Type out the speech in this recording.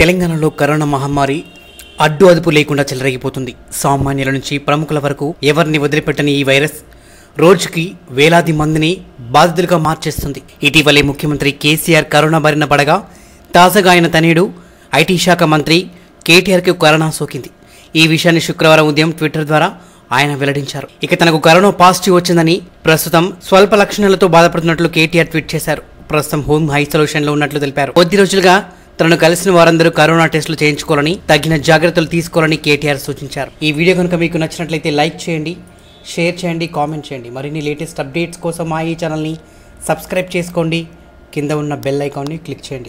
తెలంగాణలో కరోనా మహమ్మారి అడ్డు అదుపు లేకుండా చెలరేగిపోతుంది సామాన్యుల నుంచి ప్రముఖుల వరకు ఎవరిని వదిలిపెట్టని ఈ వైరస్ రోజుకి వేలాది మందిని బాధితులుగా మార్చేస్తుంది ఇటీవలే ముఖ్యమంత్రి కేసీఆర్ కరోనా బారిన పడగా తాజాగా ఆయన తనయుడు ఐటీ శాఖ మంత్రి కేటీఆర్కి కరోనా సోకింది ఈ విషయాన్ని శుక్రవారం ఉదయం ట్విట్టర్ ద్వారా ఆయన వెల్లడించారు ఇక తనకు కరోనా పాజిటివ్ వచ్చిందని ప్రస్తుతం స్వల్ప లక్షణాలతో బాధపడుతున్నట్లు కేటీఆర్ ట్వీట్ చేశారు ప్రస్తుతం హోమ్ ఐసోలేషన్లో ఉన్నట్లు తెలిపారు కొద్ది రోజులుగా తనను కలిసిన వారందరూ కరోనా టెస్టులు చేయించుకోవాలని తగిన జాగ్రత్తలు తీసుకోవాలని కేటీఆర్ సూచించారు ఈ వీడియో కనుక మీకు నచ్చినట్లయితే లైక్ చేయండి షేర్ చేయండి కామెంట్ చేయండి మరిన్ని లేటెస్ట్ అప్డేట్స్ కోసం మా ఈ ఛానల్ని సబ్స్క్రైబ్ చేసుకోండి కింద ఉన్న బెల్ ఐకాన్ని క్లిక్ చేయండి